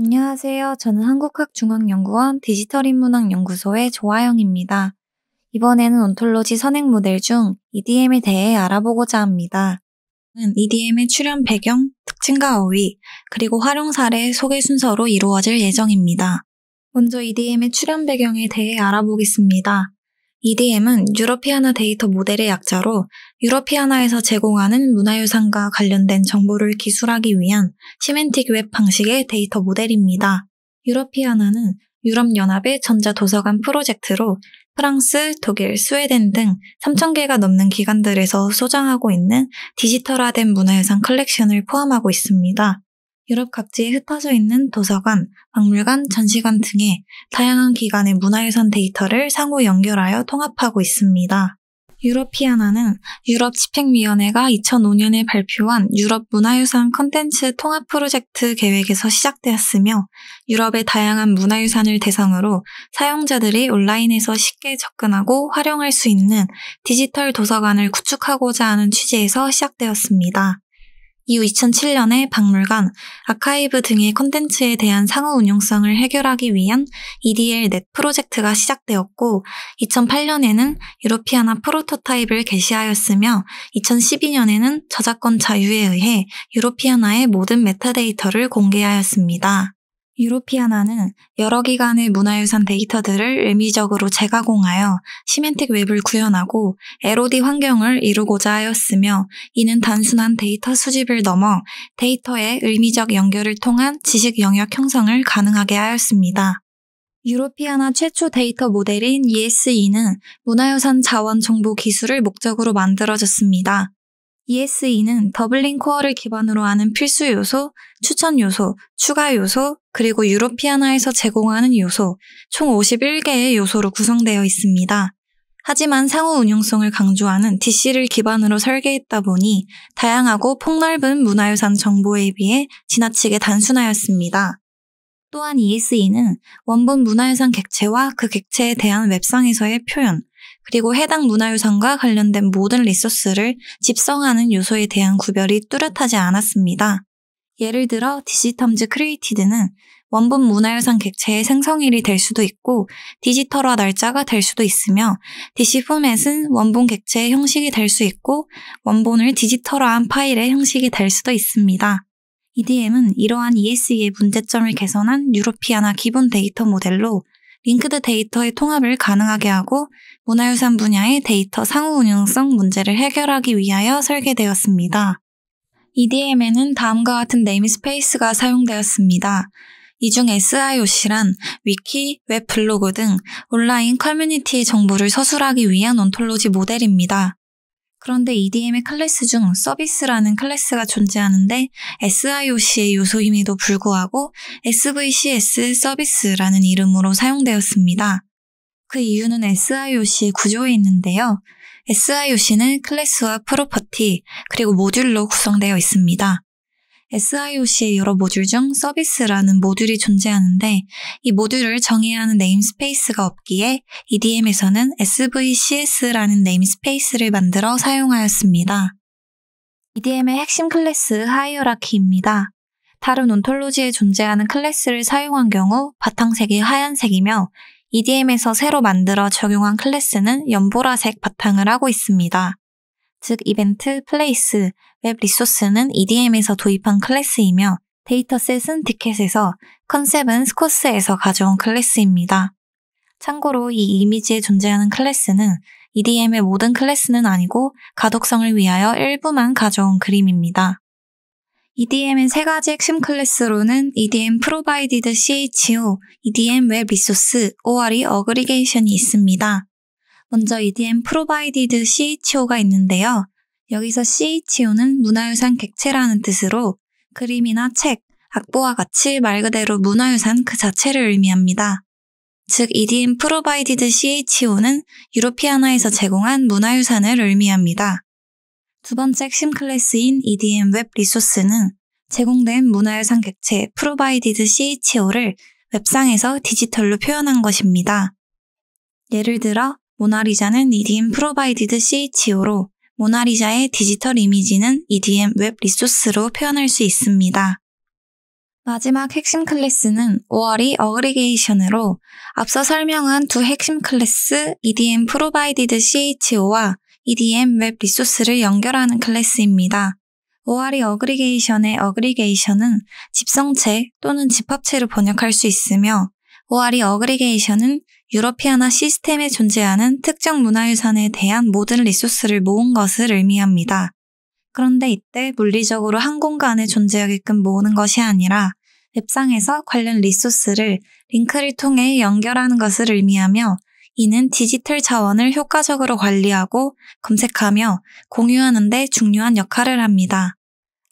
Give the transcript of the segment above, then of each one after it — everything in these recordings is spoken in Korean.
안녕하세요. 저는 한국학중앙연구원 디지털인문학연구소의 조아영입니다. 이번에는 온톨로지 선행 모델 중 EDM에 대해 알아보고자 합니다. EDM의 출연 배경, 특징과 어휘, 그리고 활용 사례 소개 순서로 이루어질 예정입니다. 먼저 EDM의 출연 배경에 대해 알아보겠습니다. EDM은 유러피아나 데이터 모델의 약자로 유러피아나에서 제공하는 문화유산과 관련된 정보를 기술하기 위한 시멘틱 웹 방식의 데이터 모델입니다. 유러피아나는 유럽연합의 전자도서관 프로젝트로 프랑스, 독일, 스웨덴 등 3,000개가 넘는 기관들에서 소장하고 있는 디지털화된 문화유산 컬렉션을 포함하고 있습니다. 유럽 각지에 흩어져 있는 도서관, 박물관, 전시관 등의 다양한 기관의 문화유산 데이터를 상호 연결하여 통합하고 있습니다. 유로피아나는 유럽 집행위원회가 2005년에 발표한 유럽 문화유산 컨텐츠 통합 프로젝트 계획에서 시작되었으며 유럽의 다양한 문화유산을 대상으로 사용자들이 온라인에서 쉽게 접근하고 활용할 수 있는 디지털 도서관을 구축하고자 하는 취지에서 시작되었습니다. 이후 2007년에 박물관, 아카이브 등의 콘텐츠에 대한 상호 운용성을 해결하기 위한 EDL 넷 프로젝트가 시작되었고, 2008년에는 유로피아나 프로토타입을 개시하였으며, 2012년에는 저작권 자유에 의해 유로피아나의 모든 메타데이터를 공개하였습니다. 유로피아나는 여러 기관의 문화유산 데이터들을 의미적으로 재가공하여 시멘틱 웹을 구현하고 LOD 환경을 이루고자 하였으며 이는 단순한 데이터 수집을 넘어 데이터의 의미적 연결을 통한 지식 영역 형성을 가능하게 하였습니다. 유로피아나 최초 데이터 모델인 ESE는 문화유산 자원 정보 기술을 목적으로 만들어졌습니다. ESE는 더블린 코어를 기반으로 하는 필수 요소, 추천 요소, 추가 요소, 그리고 유로피아나에서 제공하는 요소, 총 51개의 요소로 구성되어 있습니다. 하지만 상호 운용성을 강조하는 DC를 기반으로 설계했다 보니 다양하고 폭넓은 문화유산 정보에 비해 지나치게 단순하였습니다. 또한 ESE는 원본 문화유산 객체와 그 객체에 대한 웹상에서의 표현, 그리고 해당 문화유산과 관련된 모든 리소스를 집성하는 요소에 대한 구별이 뚜렷하지 않았습니다. 예를 들어 디지텀즈 크리에이티드는 원본 문화유산 객체의 생성일이 될 수도 있고 디지털화 날짜가 될 수도 있으며 DC 포맷은 원본 객체의 형식이 될 수 있고 원본을 디지털화한 파일의 형식이 될 수도 있습니다. EDM은 이러한 ESE의 문제점을 개선한 유로피아나 기본 데이터 모델로 링크드 데이터의 통합을 가능하게 하고 문화유산 분야의 데이터 상호 운용성 문제를 해결하기 위하여 설계되었습니다. EDM에는 다음과 같은 네임스페이스가 사용되었습니다. 이 중 SIOC란 위키, 웹블로그 등 온라인 커뮤니티의 정보를 서술하기 위한 온톨로지 모델입니다. 그런데 EDM의 클래스 중 서비스라는 클래스가 존재하는데 SIOC의 요소임에도 불구하고 SVCS 서비스라는 이름으로 사용되었습니다. 그 이유는 SIOC 구조에 있는데요. SIOC는 클래스와 프로퍼티, 그리고 모듈로 구성되어 있습니다. SIOC의 여러 모듈 중 서비스라는 모듈이 존재하는데 이 모듈을 정의 하는 네임스페이스가 없기에 EDM에서는 SVCS라는 네임스페이스를 만들어 사용하였습니다. EDM의 핵심 클래스 하이어라키입니다. 다른 온톨로지에 존재하는 클래스를 사용한 경우 바탕색이 하얀색이며 EDM에서 새로 만들어 적용한 클래스는 연보라색 바탕을 하고 있습니다. 즉 이벤트, 플레이스, 웹 리소스는 EDM에서 도입한 클래스이며 데이터셋은 디켓에서, 컨셉은 스코스에서 가져온 클래스입니다. 참고로 이 이미지에 존재하는 클래스는 EDM의 모든 클래스는 아니고 가독성을 위하여 일부만 가져온 그림입니다. EDM의 세 가지 핵심 클래스로는 EDM Provided e CHO, EDM Web Resource, ORE e 어그리게이션이 있습니다. 먼저 EDM Provided CHO가 있는데요. 여기서 CHO는 문화유산 객체라는 뜻으로 그림이나 책, 악보와 같이 말 그대로 문화유산 그 자체를 의미합니다. 즉 EDM Provided CHO는 유로피아나에서 제공한 문화유산을 의미합니다. 두 번째 핵심 클래스인 EDM 웹 리소스는 제공된 문화유산 객체 프로바이디드 CHO를 웹상에서 디지털로 표현한 것입니다. 예를 들어 모나리자는 EDM 프로바이디드 CHO로 모나리자의 디지털 이미지는 EDM 웹 리소스로 표현할 수 있습니다. 마지막 핵심 클래스는 5월이 어그리게이션으로 앞서 설명한 두 핵심 클래스 EDM 프로바이디드 CHO와 EDM 웹 리소스를 연결하는 클래스입니다. ORE 어그리게이션의 어그리게이션은 집성체 또는 집합체로 번역할 수 있으며 ORE 어그리게이션은 유러피아나 시스템에 존재하는 특정 문화유산에 대한 모든 리소스를 모은 것을 의미합니다. 그런데 이때 물리적으로 한 공간에 존재하게끔 모으는 것이 아니라 웹상에서 관련 리소스를 링크를 통해 연결하는 것을 의미하며 이는 디지털 자원을 효과적으로 관리하고 검색하며 공유하는 데 중요한 역할을 합니다.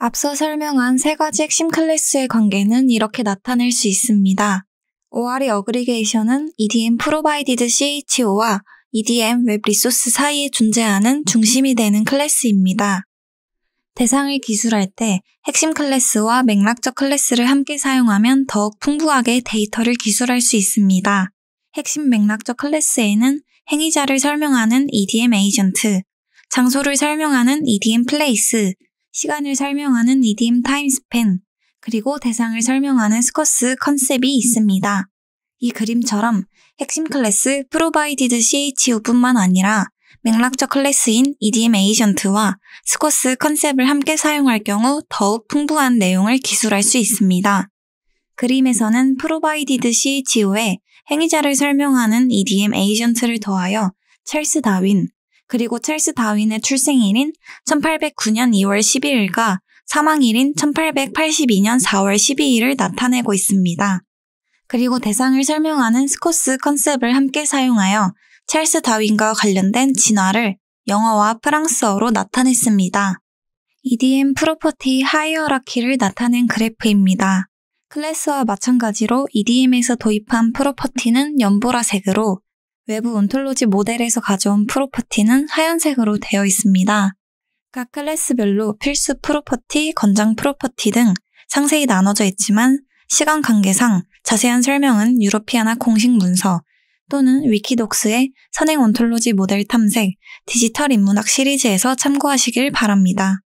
앞서 설명한 세 가지 핵심 클래스의 관계는 이렇게 나타낼 수 있습니다. ORE 어 a t i o n 은 EDM 프로바이디드 CHO와 EDM 웹 리소스 사이에 존재하는 중심이 되는 클래스입니다. 대상을 기술할 때 핵심 클래스와 맥락적 클래스를 함께 사용하면 더욱 풍부하게 데이터를 기술할 수 있습니다. 핵심 맥락적 클래스 에는 행위자를 설명하는 EDM 에이전트, 장소를 설명하는 EDM 플레이스, 시간을 설명하는 EDM 타임스펜, 그리고 대상을 설명하는 스커스 컨셉이 있습니다. 이 그림처럼 핵심 클래스 프로바이디드 CHU뿐만 아니라 맥락적 클래스인 EDM 에이전트와 스쿼스 컨셉을 함께 사용할 경우 더욱 풍부한 내용을 기술할 수 있습니다. 그림에서는 프로바이디드 CHU에 행위자를 설명하는 EDM 에이전트를 더하여 찰스 다윈, 그리고 찰스 다윈의 출생일인 1809년 2월 1 2일과 사망일인 1882년 4월 12일을 나타내고 있습니다. 그리고 대상을 설명하는 스코스 컨셉을 함께 사용하여 찰스 다윈과 관련된 진화를 영어와 프랑스어로 나타냈습니다. EDM 프로퍼티 하이어라키를 나타낸 그래프입니다. 클래스와 마찬가지로 EDM에서 도입한 프로퍼티는 연보라색으로 외부 온톨로지 모델에서 가져온 프로퍼티는 하얀색으로 되어 있습니다. 각 클래스별로 필수 프로퍼티, 권장 프로퍼티 등 상세히 나눠져 있지만 시간 관계상 자세한 설명은 유로피아나 공식 문서 또는 위키독스의 선행 온톨로지 모델 탐색 디지털 인문학 시리즈에서 참고하시길 바랍니다.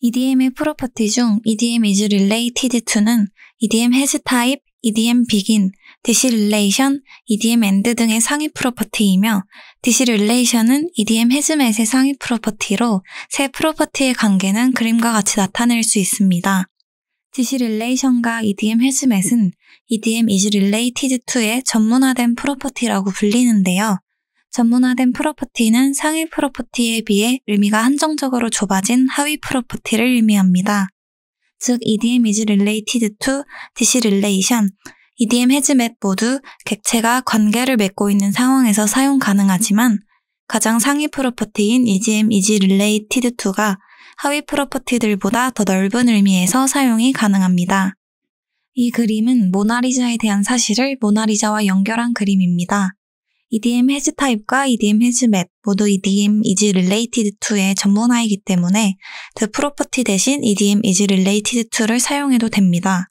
EDM의 프로퍼티 중 EDM is related 2는 EDM 헤즈 타입, EDM 비긴, DC 릴레이션, EDM 엔드 등의 상위 프로퍼티이며 DC 릴레이션은 EDM 헤즈맷의 상위 프로퍼티로 세 프로퍼티의 관계는 그림과 같이 나타낼 수 있습니다. DC 릴레이션과 EDM 헤즈맷은 EDM 이즈 릴레이티드 2의 전문화된 프로퍼티라고 불리는데요. 전문화된 프로퍼티는 상위 프로퍼티에 비해 의미가 한정적으로 좁아진 하위 프로퍼티를 의미합니다. 즉 EDM is related to DC relation, EDM 헤즈맵 모두 객체가 관계를 맺고 있는 상황에서 사용 가능하지만 가장 상위 프로퍼티인 EDM is related to가 하위 프로퍼티들보다 더 넓은 의미에서 사용이 가능합니다. 이 그림은 모나리자에 대한 사실을 모나리자와 연결한 그림입니다. EDM 헤즈 타입과 EDM 헤즈맵 모두 EDM is related to의 전문화이기 때문에 the property 대신 EDM is related to를 사용해도 됩니다.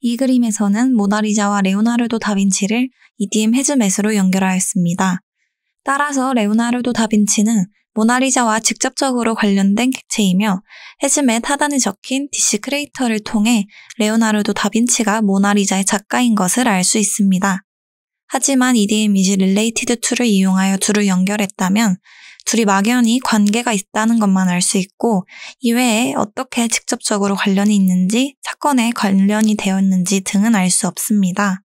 이 그림에서는 모나리자와 레오나르도 다빈치를 EDM 헤즈 맵으로 연결하였습니다. 따라서 레오나르도 다빈치는 모나리자와 직접적으로 관련된 객체이며 헤즈맵 하단에 적힌 디시 크레이터를 통해 레오나르도 다빈치가 모나리자의 작가인 것을 알 수 있습니다. 하지만 EDM이지 릴레이티드 2를 이용하여 둘을 연결했다면 둘이 막연히 관계가 있다는 것만 알 수 있고 이외에 어떻게 직접적으로 관련이 있는지 사건에 관련이 되었는지 등은 알 수 없습니다.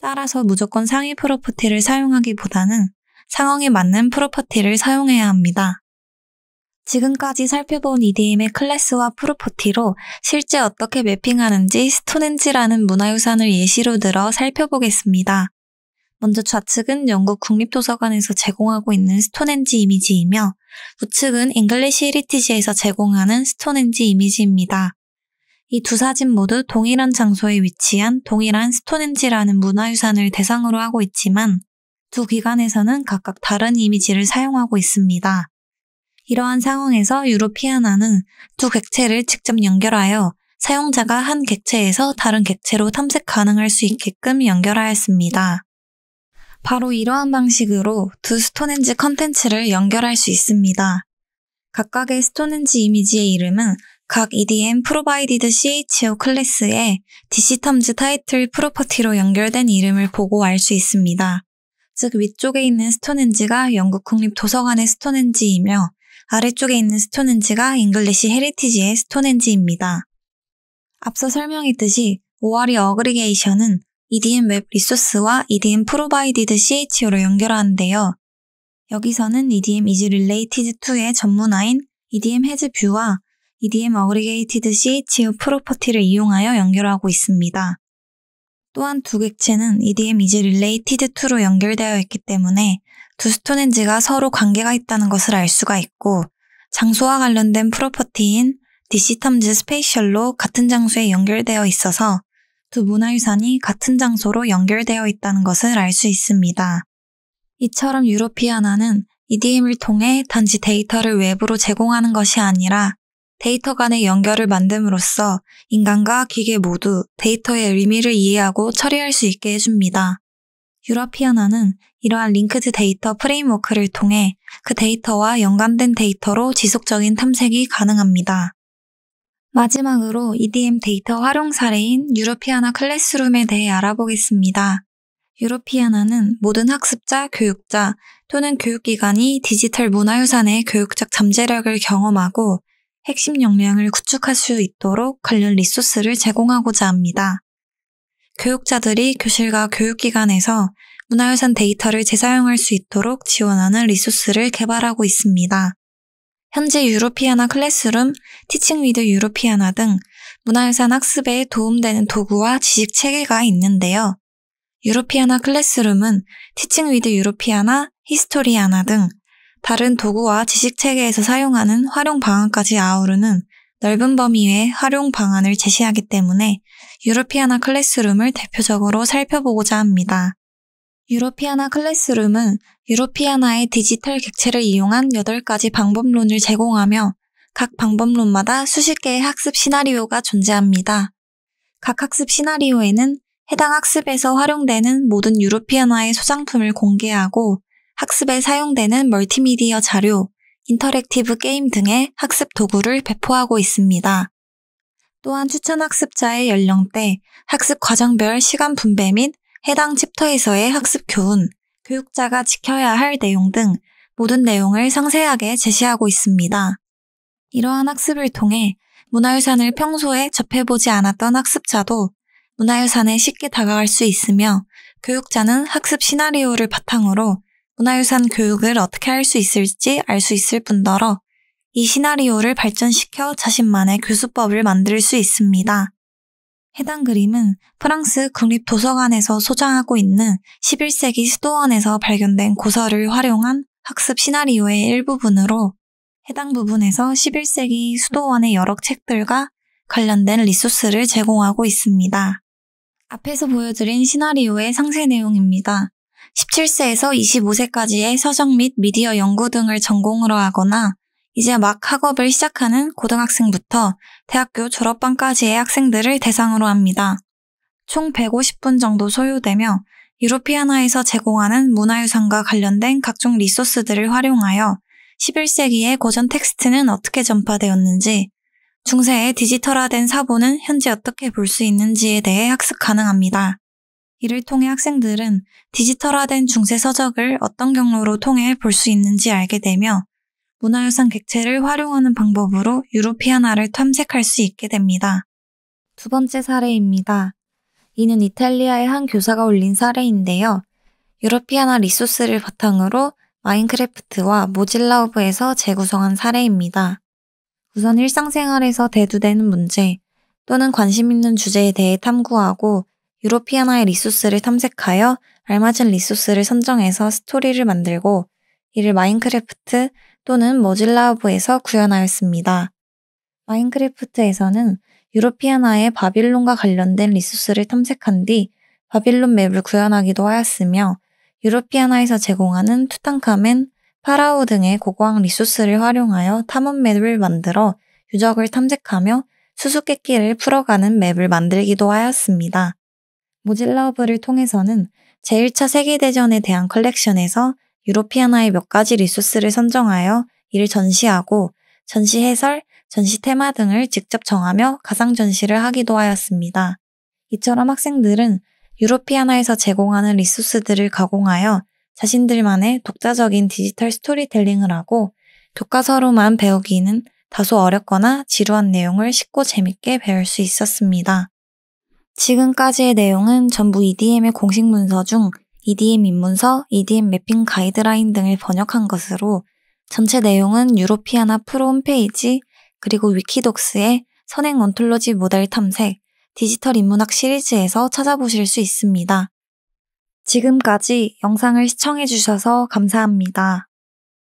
따라서 무조건 상위 프로퍼티를 사용하기보다는 상황에 맞는 프로퍼티를 사용해야 합니다. 지금까지 살펴본 EDM의 클래스와 프로퍼티로 실제 어떻게 매핑하는지 스톤헨지라는 문화유산을 예시로 들어 살펴보겠습니다. 먼저 좌측은 영국 국립도서관에서 제공하고 있는 스톤엔지 이미지이며 우측은 잉글리시 히리티지에서 제공하는 스톤엔지 이미지입니다. 이 두 사진 모두 동일한 장소에 위치한 동일한 스톤엔지라는 문화유산을 대상으로 하고 있지만 두 기관에서는 각각 다른 이미지를 사용하고 있습니다. 이러한 상황에서 유로피아나는 두 객체를 직접 연결하여 사용자가 한 객체에서 다른 객체로 탐색 가능할 수 있게끔 연결하였습니다. 바로 이러한 방식으로 두스톤엔지 컨텐츠를 연결할 수 있습니다. 각각의 스톤엔지 이미지의 이름은 각 EDM 프로바이디드 CHO 클래스의 DC텀즈 타이틀 프로퍼티로 연결된 이름을 보고 알 수 있습니다. 즉 위쪽에 있는 스톤엔지가 영국 국립도서관의 스톤엔지이며 아래쪽에 있는 스톤엔지가 잉글리시 헤리티지의 스톤엔지입니다 앞서 설명했듯이 오아리 어그리게이션은 EDM 웹 리소스와 EDM 프로바이디드 CHO로 연결하는데요. 여기서는 EDM is related t 의 전문화인 EDM 헤즈 뷰와 EDM aggregated CHO 프로퍼티를 이용하여 연결하고 있습니다. 또한 두 객체는 EDM is related t 로 연결되어 있기 때문에 두 스톤엔지가 서로 관계가 있다는 것을 알 수가 있고 장소와 관련된 프로퍼티인 DC 텀즈스페셜로 같은 장소에 연결되어 있어서 두 문화유산이 같은 장소로 연결되어 있다는 것을 알 수 있습니다. 이처럼 유로피아나는 EDM을 통해 단지 데이터를 외부로 제공하는 것이 아니라 데이터 간의 연결을 만듦으로써 인간과 기계 모두 데이터의 의미를 이해하고 처리할 수 있게 해줍니다. 유러피아나는 이러한 링크드 데이터 프레임워크를 통해 그 데이터와 연관된 데이터로 지속적인 탐색이 가능합니다. 마지막으로 EDM 데이터 활용 사례인 유로피아나 클래스룸에 대해 알아보겠습니다. 유로피아나는 모든 학습자, 교육자 또는 교육기관이 디지털 문화유산의 교육적 잠재력을 경험하고 핵심 역량을 구축할 수 있도록 관련 리소스를 제공하고자 합니다. 교육자들이 교실과 교육기관에서 문화유산 데이터를 재사용할 수 있도록 지원하는 리소스를 개발하고 있습니다. 현재 유로피아나 클래스룸, 티칭 위드 유로피아나 등 문화유산 학습에 도움되는 도구와 지식 체계가 있는데요. 유로피아나 클래스룸은 티칭 위드 유로피아나, 히스토리아나 등 다른 도구와 지식 체계에서 사용하는 활용 방안까지 아우르는 넓은 범위의 활용 방안을 제시하기 때문에 유로피아나 클래스룸을 대표적으로 살펴보고자 합니다. 유로피아나 클래스룸은 유로피아나의 디지털 객체를 이용한 8가지 방법론을 제공하며 각 방법론마다 수십 개의 학습 시나리오가 존재합니다. 각 학습 시나리오에는 해당 학습에서 활용되는 모든 유로피아나의 소장품을 공개하고 학습에 사용되는 멀티미디어 자료, 인터랙티브 게임 등의 학습 도구를 배포하고 있습니다. 또한 추천 학습자의 연령대, 학습 과정별 시간 분배 및 해당 챕터에서의 학습 교훈, 교육자가 지켜야 할 내용 등 모든 내용을 상세하게 제시하고 있습니다. 이러한 학습을 통해 문화유산을 평소에 접해보지 않았던 학습자도 문화유산에 쉽게 다가갈 수 있으며 교육자는 학습 시나리오를 바탕으로 문화유산 교육을 어떻게 할 수 있을지 알 수 있을 뿐더러 이 시나리오를 발전시켜 자신만의 교수법을 만들 수 있습니다. 해당 그림은 프랑스 국립도서관에서 소장하고 있는 11세기 수도원에서 발견된 고서를 활용한 학습 시나리오의 일부분으로 해당 부분에서 11세기 수도원의 여러 책들과 관련된 리소스를 제공하고 있습니다. 앞에서 보여드린 시나리오의 상세 내용입니다. 17세에서 25세까지의 서적 및 미디어 연구 등을 전공으로 하거나 이제 막 학업을 시작하는 고등학생부터 대학교 졸업반까지의 학생들을 대상으로 합니다. 총 150분 정도 소요되며 유로피아나에서 제공하는 문화유산과 관련된 각종 리소스들을 활용하여 11세기의 고전 텍스트는 어떻게 전파되었는지, 중세의 디지털화된 사본은 현재 어떻게 볼 수 있는지에 대해 학습 가능합니다. 이를 통해 학생들은 디지털화된 중세 서적을 어떤 경로로 통해 볼 수 있는지 알게 되며 문화유산 객체를 활용하는 방법으로 유로피아나를 탐색할 수 있게 됩니다. 두 번째 사례입니다. 이는 이탈리아의 한 교사가 올린 사례인데요. 유로피아나 리소스를 바탕으로 마인크래프트와 모질라 우브에서 재구성한 사례입니다. 우선 일상생활에서 대두되는 문제 또는 관심 있는 주제에 대해 탐구하고 유로피아나의 리소스를 탐색하여 알맞은 리소스를 선정해서 스토리를 만들고 이를 마인크래프트 또는 모질라우브에서 구현하였습니다. 마인크래프트에서는 유로피아나의 바빌론과 관련된 리소스를 탐색한 뒤 바빌론 맵을 구현하기도 하였으며 유로피아나에서 제공하는 투탕카멘, 파라오 등의 고고학 리소스를 활용하여 탐험 맵을 만들어 유적을 탐색하며 수수께끼를 풀어가는 맵을 만들기도 하였습니다. 모질라우브를 통해서는 제1차 세계대전에 대한 컬렉션에서 유로피아나의 몇 가지 리소스를 선정하여 이를 전시하고 전시 해설, 전시 테마 등을 직접 정하며 가상 전시를 하기도 하였습니다. 이처럼 학생들은 유로피아나에서 제공하는 리소스들을 가공하여 자신들만의 독자적인 디지털 스토리텔링을 하고 교과서로만 배우기는 다소 어렵거나 지루한 내용을 쉽고 재밌게 배울 수 있었습니다. 지금까지의 내용은 전부 EDM의 공식 문서 중 EDM 입문서, EDM 매핑 가이드라인 등을 번역한 것으로 전체 내용은 유로피아나 프로 홈페이지 그리고 위키독스의 선행 온톨로지 모델 탐색, 디지털 인문학 시리즈에서 찾아보실 수 있습니다. 지금까지 영상을 시청해주셔서 감사합니다.